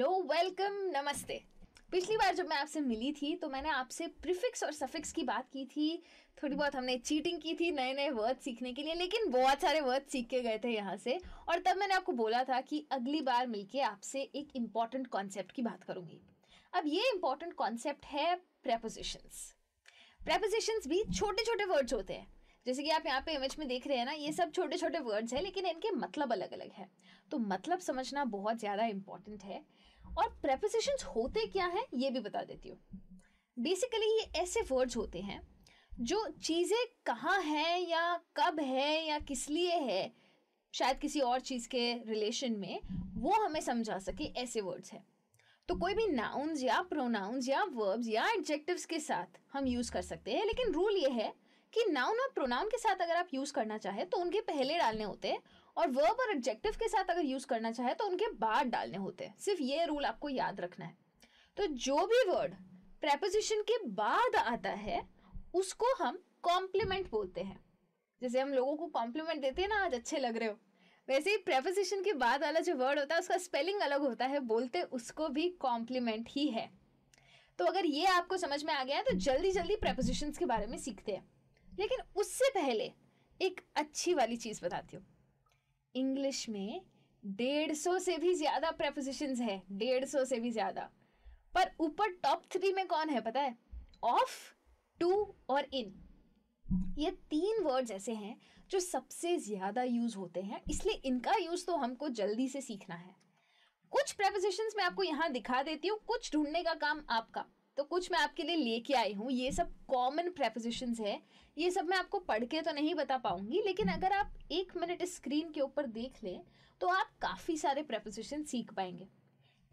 hello welcome नमस्ते पिछली बार जब मैं आपसे मिली थी तो मैंने आपसे प्रिफिक्स और सफिक्स की बात की थी थोड़ी बहुत हमने चीटिंग की थी नए नए वर्ड सीखने के लिए लेकिन बहुत सारे वर्ड सीख के गए थे यहाँ से और तब मैंने आपको बोला था कि अगली बार मिलके आपसे एक इम्पॉर्टेंट कॉन्सेप्ट की बात करूँगी अब ये इम्पॉर्टेंट कॉन्सेप्ट है प्रेपोजिशंस प्रेपोजिशंस भी छोटे छोटे वर्ड्स होते हैं जैसे कि आप यहाँ पे इमेज में देख रहे हैं ना ये सब छोटे छोटे वर्ड्स हैं लेकिन इनके मतलब अलग अलग है तो मतलब समझना बहुत ज़्यादा इम्पॉर्टेंट है और प्रेपोजिशंस होते क्या हैं ये भी बता देती हूँ बेसिकली ये ऐसे वर्ड्स होते हैं जो चीज़ें कहाँ हैं या कब है या किस लिए है शायद किसी और चीज़ के रिलेशन में वो हमें समझा सके ऐसे वर्ड्स हैं तो कोई भी नाउन्स या प्रोनाउंस या वर्ब्स या एडजेक्टिव्स के साथ हम यूज़ कर सकते हैं लेकिन रूल ये है कि नाउन और प्रोनाउन के साथ अगर आप यूज़ करना चाहें तो उनके पहले डालने होते हैं और वर्ब और एडजेक्टिव के साथ अगर यूज करना चाहे तो उनके बाद डालने होते हैं सिर्फ ये रूल आपको याद रखना है तो जो भी वर्ड प्रेपोजिशन के बाद आता है उसको हम कॉम्प्लीमेंट बोलते हैं जैसे हम लोगों को कॉम्प्लीमेंट देते हैं ना आज अच्छे लग रहे हो वैसे ही प्रेपोजिशन के बाद वाला जो वर्ड होता है उसका स्पेलिंग अलग होता है बोलते उसको भी कॉम्प्लीमेंट ही है तो अगर ये आपको समझ में आ गया है तो जल्दी जल्दी प्रेपोजिशंस के बारे में सीखते हैं लेकिन उससे पहले एक अच्छी वाली चीज़ बताती हूँ इंग्लिश में डेढ़ सौ से भी ज़्यादा प्रेपोजिशन है डेढ़ सौ से भी ज़्यादा पर ऊपर टॉप थ्री में कौन है पता है ऑफ टू और इन ये तीन वर्ड्स ऐसे हैं जो सबसे ज़्यादा यूज़ होते हैं इसलिए इनका यूज़ तो हमको जल्दी से सीखना है कुछ प्रेपोजिशन मैं आपको यहाँ दिखा देती हूँ कुछ ढूंढने का काम आपका तो कुछ मैं आपके लिए लेके आई हूँ ये सब कॉमन प्रेपोजिशन है ये सब मैं आपको पढ़ के तो नहीं बता पाऊँगी लेकिन अगर आप एक मिनट स्क्रीन के ऊपर देख लें तो आप काफ़ी सारे प्रेपोजिशन सीख पाएंगे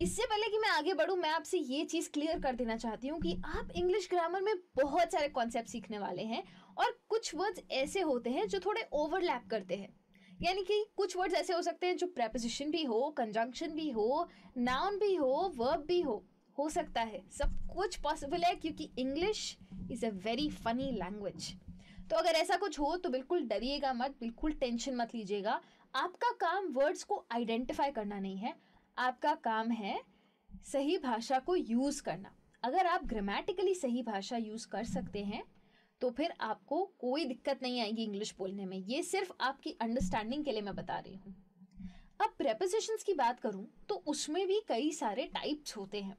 इससे पहले कि मैं आगे बढ़ूँ मैं आपसे ये चीज़ क्लियर कर देना चाहती हूँ कि आप इंग्लिश ग्रामर में बहुत सारे कॉन्सेप्ट सीखने वाले हैं और कुछ वर्ड्स ऐसे होते हैं जो थोड़े ओवरलैप करते हैं यानी कि कुछ वर्ड्स ऐसे हो सकते हैं जो प्रेपोजिशन भी हो कंजंक्शन भी हो नाउन भी हो वर्ब भी हो हो सकता है सब कुछ पॉसिबल है क्योंकि English is a very funny language तो अगर ऐसा कुछ हो तो बिल्कुल डरिएगा मत बिल्कुल टेंशन मत लीजिएगा आपका काम वर्ड्स को आइडेंटिफाई करना नहीं है आपका काम है सही भाषा को यूज़ करना अगर आप ग्रामेटिकली सही भाषा यूज़ कर सकते हैं तो फिर आपको कोई दिक्कत नहीं आएगी इंग्लिश बोलने में ये सिर्फ आपकी अंडरस्टैंडिंग के लिए मैं बता रही हूँ अब प्रेपोजिशंस की बात करूँ तो उसमें भी कई सारे टाइप्स होते हैं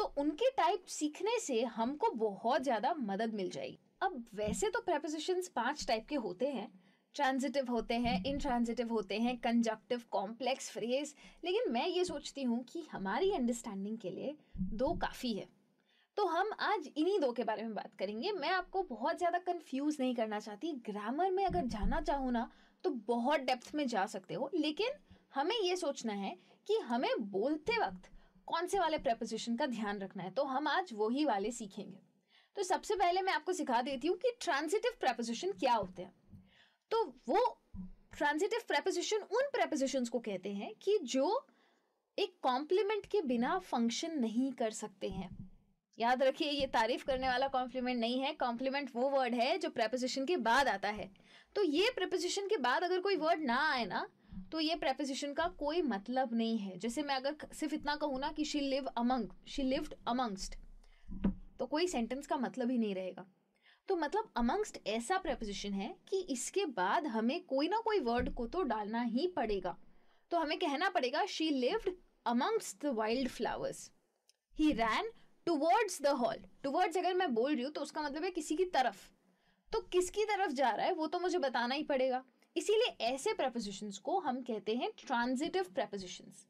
तो उनके टाइप सीखने से हमको बहुत ज़्यादा मदद मिल जाएगी अब वैसे तो प्रेपोजिशंस पांच टाइप के होते हैं ट्रांजिटिव होते हैं इनट्रांजिटिव होते हैं कंजक्टिव कॉम्प्लेक्स फ्रेज लेकिन मैं ये सोचती हूँ कि हमारी अंडरस्टैंडिंग के लिए दो काफ़ी है तो हम आज इन्हीं दो के बारे में बात करेंगे मैं आपको बहुत ज़्यादा कंफ्यूज नहीं करना चाहती ग्रामर में अगर जाना चाहो ना तो बहुत डेप्थ में जा सकते हो लेकिन हमें ये सोचना है कि हमें बोलते वक्त कौन से वाले प्रेपोजिशन का ध्यान रखना है तो हम आज वही वाले सीखेंगे तो सबसे पहले मैं आपको सिखा देती हूँ कि ट्रांजिटिव प्रेपोजिशन क्या होते हैं तो वो ट्रांजिटिव प्रेपोजिशन उन प्रेपोजिशंस को कहते हैं कि जो एक कॉम्प्लीमेंट के बिना फंक्शन नहीं कर सकते हैं याद रखिए ये तारीफ करने वाला कॉम्प्लीमेंट नहीं है कॉम्प्लीमेंट वो वर्ड है जो प्रेपोजिशन के बाद आता है तो ये प्रेपोजिशन के बाद अगर कोई वर्ड ना आए ना तो ये प्रेपोजिशन का कोई मतलब नहीं है जैसे मैं अगर सिर्फ इतना कहूँ ना कि she live among she lived amongst तो कोई सेंटेंस का मतलब ही नहीं रहेगा तो मतलब अमंगस्ट ऐसा प्रेपोजिशन है कि इसके बाद हमें कोई ना कोई वर्ड को तो डालना ही पड़ेगा तो हमें कहना पड़ेगा she lived amongst the wild flowers he ran towards the hall towards अगर मैं बोल रही हूँ तो उसका मतलब है किसी की तरफ तो किसकी तरफ जा रहा है वो तो मुझे बताना ही पड़ेगा इसीलिए ऐसे प्रपोजिशंस को हम कहते हैं ट्रांजिटिव प्रपोजिशंस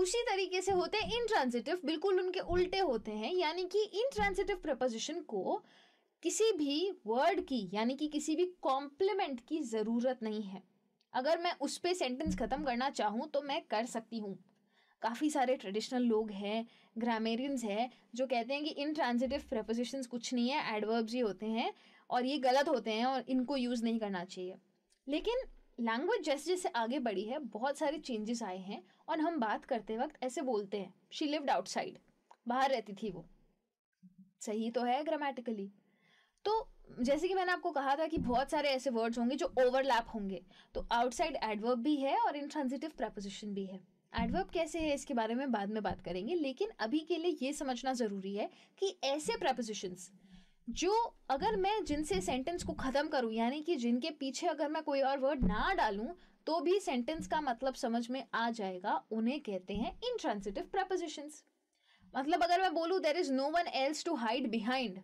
उसी तरीके से होते हैं इनट्रांजिटिव बिल्कुल उनके उल्टे होते हैं यानी कि इनट्रांजिटिव प्रपोजिशन को किसी भी वर्ड की यानी कि किसी भी कॉम्प्लीमेंट की ज़रूरत नहीं है अगर मैं उस पर सेंटेंस ख़त्म करना चाहूँ तो मैं कर सकती हूँ काफ़ी सारे ट्रेडिशनल लोग हैं ग्रामेरियंस हैं जो कहते हैं कि इन ट्रांजिटिव प्रपोजिशंस कुछ नहीं है एडवर्ब्स ही होते हैं और ये गलत होते हैं और इनको यूज़ नहीं करना चाहिए लेकिन लैंग्वेज जैसे जैसे आगे बढ़ी है बहुत सारे चेंजेस आए हैं और हम बात करते वक्त ऐसे बोलते हैं शी लिव्ड आउटसाइड बाहर रहती थी वो सही तो है ग्रामेटिकली तो जैसे कि मैंने आपको कहा था कि बहुत सारे ऐसे वर्ड्स होंगे जो ओवरलैप होंगे तो आउटसाइड एडवर्ब भी है और इनट्रांजिटिव प्रपोजिशन भी है एडवर्ब कैसे है इसके बारे में बाद में बात करेंगे लेकिन अभी के लिए ये समझना ज़रूरी है कि ऐसे प्रपोजिशंस जो अगर मैं जिनसे सेंटेंस को ख़त्म करूँ यानी कि जिनके पीछे अगर मैं कोई और वर्ड ना डालूँ तो भी सेंटेंस का मतलब समझ में आ जाएगा उन्हें कहते हैं ट्रांसिटिव प्रपोजिशंस मतलब अगर मैं बोलूँ there is no one else to hide behind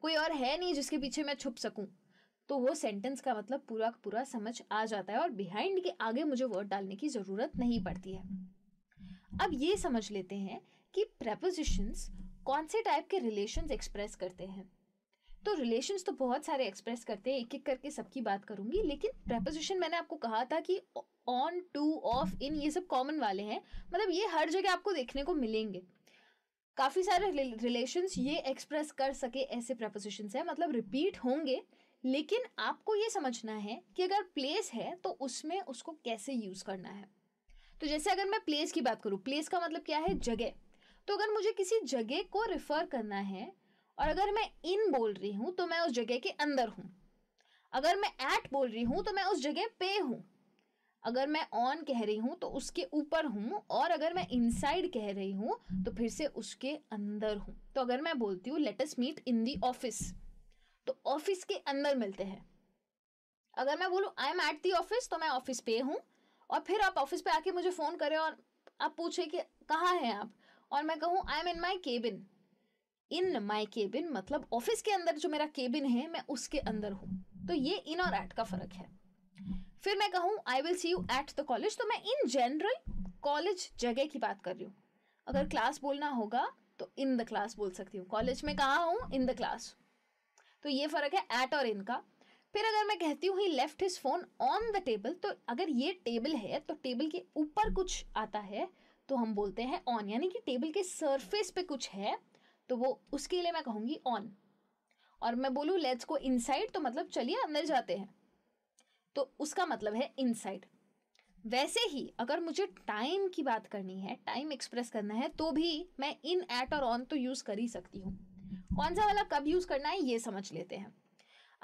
कोई और है नहीं जिसके पीछे मैं छुप सकूँ तो वो सेंटेंस का मतलब पूरा पूरा समझ आ जाता है और बिहाइंड के आगे मुझे वर्ड डालने की ज़रूरत नहीं पड़ती है अब ये समझ लेते हैं कि प्रपोजिशंस कौन से टाइप के रिलेशंस एक्सप्रेस करते हैं तो रिलेशन तो बहुत सारे एक्सप्रेस करते हैं एक एक करके सबकी बात करूंगी लेकिन प्रेपोजिशन मैंने आपको कहा था कि ऑन टू ऑफ इन ये सब कॉमन वाले हैं मतलब ये हर जगह आपको देखने को मिलेंगे काफ़ी सारे रिलेशंस ये एक्सप्रेस कर सके ऐसे प्रपोजिशंस हैं मतलब रिपीट होंगे लेकिन आपको ये समझना है कि अगर प्लेस है तो उसमें उसको कैसे यूज़ करना है तो जैसे अगर मैं प्लेस की बात करूँ प्लेस का मतलब क्या है जगह तो अगर मुझे किसी जगह को रिफ़र करना है और अगर मैं इन बोल रही हूँ तो मैं उस जगह के अंदर हूँ अगर मैं ऐट बोल रही हूँ तो मैं उस जगह पे हूँ अगर मैं ऑन कह रही हूँ तो उसके ऊपर हूँ और अगर मैं इनसाइड कह रही हूँ तो फिर से उसके अंदर हूँ तो अगर मैं बोलती हूँ let's meet in the office तो ऑफिस के अंदर मिलते हैं अगर मैं बोलूँ I am at the office तो मैं ऑफिस पे हूँ और फिर आप ऑफिस पे आके मुझे फ़ोन करें और आप पूछे कि कहाँ हैं आप और मैं कहूँ I am in my cabin in my cabin मतलब ऑफिस के अंदर जो मेरा केबिन है मैं उसके अंदर हूँ तो ये इन और एट का फर्क है फिर मैं कहूँ I will see you at the college तो मैं इन जनरल कॉलेज जगह की बात कर रही हूँ अगर क्लास बोलना होगा तो इन द क्लास बोल सकती हूँ कॉलेज में कहा हूँ इन द क्लास तो ये फ़र्क है एट और इन का फिर अगर मैं कहती हूँ he left his phone on the table तो अगर ये टेबल है तो टेबल के ऊपर कुछ आता है तो हम बोलते हैं ऑन यानी कि टेबल के सरफेस पे कुछ है तो वो उसके लिए मैं कहूँगी ऑन और मैं बोलूँ लेट्स को इनसाइड तो मतलब चलिए अंदर जाते हैं तो उसका मतलब है इनसाइड वैसे ही अगर मुझे टाइम की बात करनी है टाइम एक्सप्रेस करना है तो भी मैं इन एट और ऑन तो यूज़ कर ही सकती हूँ कौन सा वाला कब यूज़ करना है ये समझ लेते हैं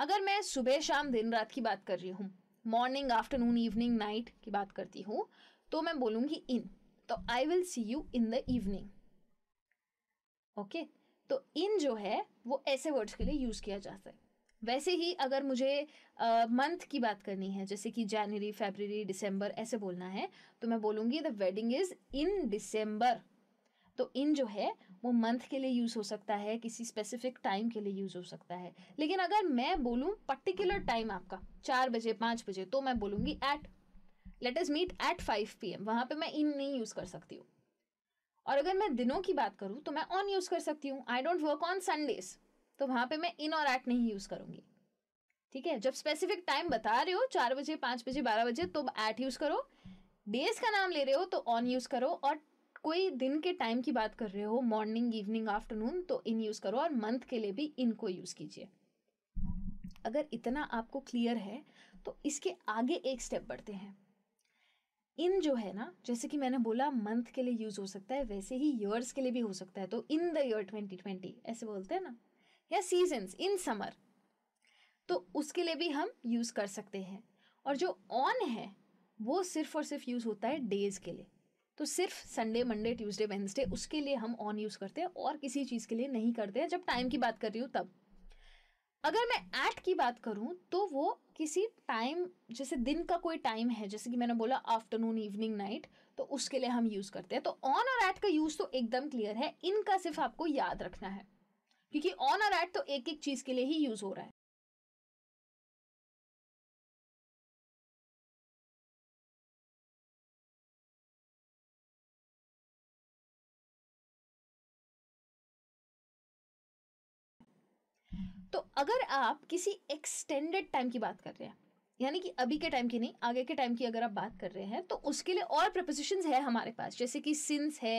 अगर मैं सुबह शाम दिन रात की बात कर रही हूँ मॉर्निंग आफ्टरनून इवनिंग नाइट की बात करती हूँ तो मैं बोलूँगी इन तो I will see you in the evening okay तो इन जो है वो ऐसे वर्ड्स के लिए यूज़ किया जाता है वैसे ही अगर मुझे मंथ की बात करनी है जैसे कि जनवरी फेबररी दिसंबर ऐसे बोलना है तो मैं बोलूँगी the wedding is in December तो इन जो है वो मंथ के लिए यूज़ हो सकता है किसी स्पेसिफिक टाइम के लिए यूज़ हो सकता है लेकिन अगर मैं बोलूँ पर्टिकुलर टाइम आपका चार बजे पाँच बजे तो मैं बोलूँगी at let's meet at five P M वहाँ पर मैं इन नहीं यूज़ कर सकती हूँ और अगर मैं दिनों की बात करूँ तो मैं ऑन यूज़ कर सकती हूँ I don't work on Sundays तो वहाँ पे मैं इन और एट नहीं यूज़ करूँगी ठीक है जब स्पेसिफिक टाइम बता रहे हो चार बजे पाँच बजे बारह बजे तो एट यूज़ करो डेज का नाम ले रहे हो तो ऑन यूज़ करो और कोई दिन के टाइम की बात कर रहे हो मॉर्निंग इवनिंग आफ्टरनून तो इन यूज़ करो और मंथ के लिए भी इनको यूज़ कीजिए अगर इतना आपको क्लियर है तो इसके आगे एक स्टेप बढ़ते हैं इन जो है ना जैसे कि मैंने बोला मंथ के लिए यूज़ हो सकता है वैसे ही ईयर्स के लिए भी हो सकता है तो in the year twenty twenty ऐसे बोलते हैं ना या सीजन्स इन समर तो उसके लिए भी हम यूज़ कर सकते हैं और जो ऑन है वो सिर्फ और सिर्फ यूज़ होता है डेज़ के लिए तो सिर्फ संडे मंडे ट्यूसडे वेंसडे उसके लिए हम ऑन यूज़ करते हैं और किसी चीज़ के लिए नहीं करते हैं जब टाइम की बात कर रही हूँ तब अगर मैं ऐट की बात करूँ तो वो किसी टाइम जैसे दिन का कोई टाइम है जैसे कि मैंने बोला आफ्टरनून इवनिंग नाइट तो उसके लिए हम यूज़ करते हैं तो ऑन और ऐट का यूज़ तो एकदम क्लियर है इनका सिर्फ आपको याद रखना है क्योंकि ऑन और ऐट तो एक एक चीज़ के लिए ही यूज़ हो रहा है अगर आप किसी एक्सटेंडेड टाइम की बात कर रहे हैं यानी कि अभी के टाइम की नहीं आगे के टाइम की अगर आप बात कर रहे हैं तो उसके लिए और प्रपोजिशन है हमारे पास जैसे कि सिंस है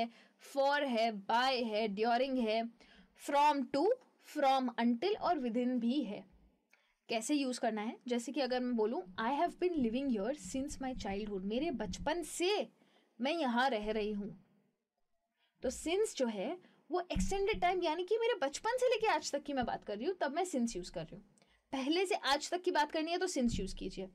फॉर है बाय है ड्योरिंग है फ्रॉम टू फ्रॉम अंटिल और विद इन भी है कैसे यूज़ करना है जैसे कि अगर मैं बोलूँ I have been living your since my childhood मेरे बचपन से मैं यहाँ रह रही हूँ तो सिंस जो है वो एक्सटेंडेड टाइम यानी कि मेरे बचपन से लेके आज तक की मैं बात कर रही हूँ तब मैं सिंस यूज़ कर रही हूँ पहले से आज तक की बात करनी है तो सिंस यूज़ कीजिए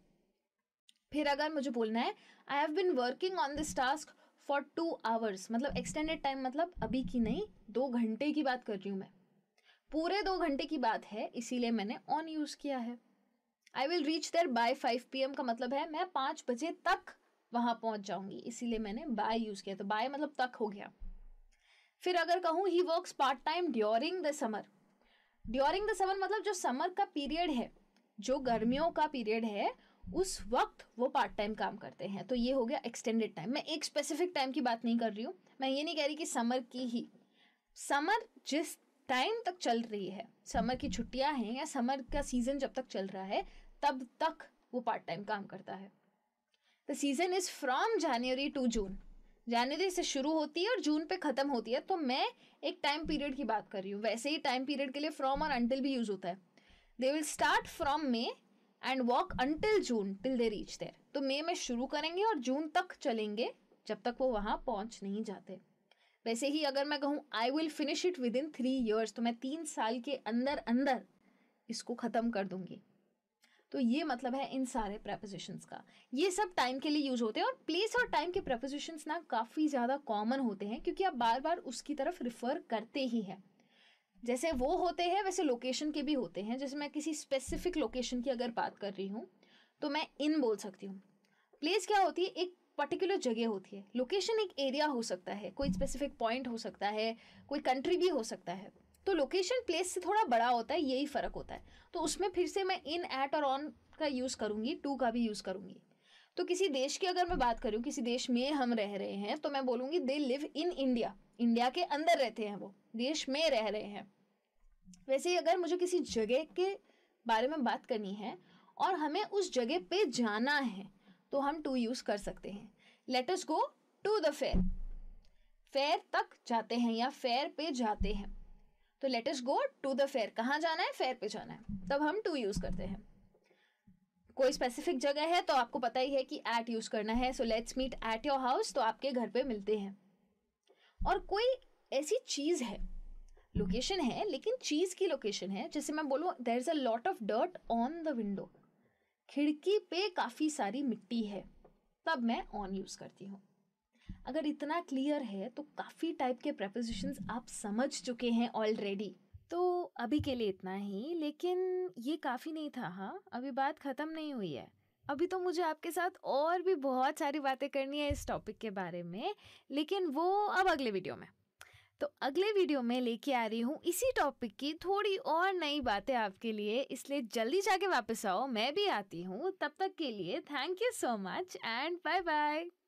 फिर अगर मुझे बोलना है I have been working on this task for two hours मतलब एक्सटेंडेड टाइम मतलब अभी की नहीं दो घंटे की बात कर रही हूँ मैं पूरे दो घंटे की बात है इसीलिए मैंने ऑन यूज़ किया है I will reach there by five P M का मतलब है मैं पाँच बजे तक वहाँ पहुँच जाऊँगी इसीलिए मैंने बाय यूज़ किया तो बाय मतलब तक हो गया फिर अगर कहूँ he works part time during the summer during the summer मतलब जो समर का पीरियड है जो गर्मियों का पीरियड है उस वक्त वो पार्ट टाइम काम करते हैं तो ये हो गया एक्सटेंडेड टाइम मैं एक स्पेसिफिक टाइम की बात नहीं कर रही हूँ मैं ये नहीं कह रही कि समर की ही समर जिस टाइम तक चल रही है समर की छुट्टियां हैं या समर का सीज़न जब तक चल रहा है तब तक वो पार्ट टाइम काम करता है the season is from January to June जनवरी से शुरू होती है और जून पे ख़त्म होती है तो मैं एक टाइम पीरियड की बात कर रही हूँ वैसे ही टाइम पीरियड के लिए फ्रॉम और अंटिल भी यूज़ होता है they will start from May and walk until June till they reach there तो मे में शुरू करेंगे और जून तक चलेंगे जब तक वो वहाँ पहुँच नहीं जाते वैसे ही अगर मैं कहूँ I will finish it within three years तो मैं तीन साल के अंदर अंदर इसको ख़त्म कर दूँगी तो ये मतलब है इन सारे प्रपोजिशंस का ये सब टाइम के लिए यूज होते हैं और प्लेस और टाइम के प्रपोजिशंस ना काफ़ी ज़्यादा कॉमन होते हैं क्योंकि आप बार बार उसकी तरफ रिफ़र करते ही हैं जैसे वो होते हैं वैसे लोकेशन के भी होते हैं जैसे मैं किसी स्पेसिफिक लोकेशन की अगर बात कर रही हूँ तो मैं इन बोल सकती हूँ प्लेस क्या होती है एक पर्टिकुलर जगह होती है लोकेशन एक एरिया हो सकता है कोई स्पेसिफिक पॉइंट हो सकता है कोई कंट्री भी हो सकता है तो लोकेशन प्लेस से थोड़ा बड़ा होता है यही फ़र्क होता है तो उसमें फिर से मैं इन एट और ऑन का यूज़ करूँगी टू का भी यूज़ करूँगी तो किसी देश की अगर मैं बात करूँ किसी देश में हम रह रहे हैं तो मैं बोलूँगी they live in India India के अंदर रहते हैं वो देश में रह रहे हैं वैसे ही अगर मुझे किसी जगह के बारे में बात करनी है और हमें उस जगह पे जाना है तो हम टू यूज़ कर सकते हैं let's go to the fair fair तक जाते हैं या फेयर पे जाते हैं तो let's go to the fair कहाँ जाना है फेयर पे जाना है तब हम टू यूज करते हैं कोई स्पेसिफिक जगह है तो आपको पता ही है कि एट यूज करना है so let's meet at your house तो आपके घर पे मिलते हैं और कोई ऐसी चीज है लोकेशन है लेकिन चीज की लोकेशन है जैसे मैं बोलूँ there is a lot of dirt on the window खिड़की पे काफ़ी सारी मिट्टी है तब मैं ऑन यूज़ करती हूँ अगर इतना क्लियर है तो काफ़ी टाइप के प्रपोजिशन आप समझ चुके हैं ऑलरेडी तो अभी के लिए इतना ही लेकिन ये काफ़ी नहीं था हाँ अभी बात ख़त्म नहीं हुई है अभी तो मुझे आपके साथ और भी बहुत सारी बातें करनी है इस टॉपिक के बारे में लेकिन वो अब अगले वीडियो में तो अगले वीडियो में लेके आ रही हूँ इसी टॉपिक की थोड़ी और नई बातें आपके लिए इसलिए जल्दी जाके वापस आओ मैं भी आती हूँ तब तक के लिए thank you so much and bye bye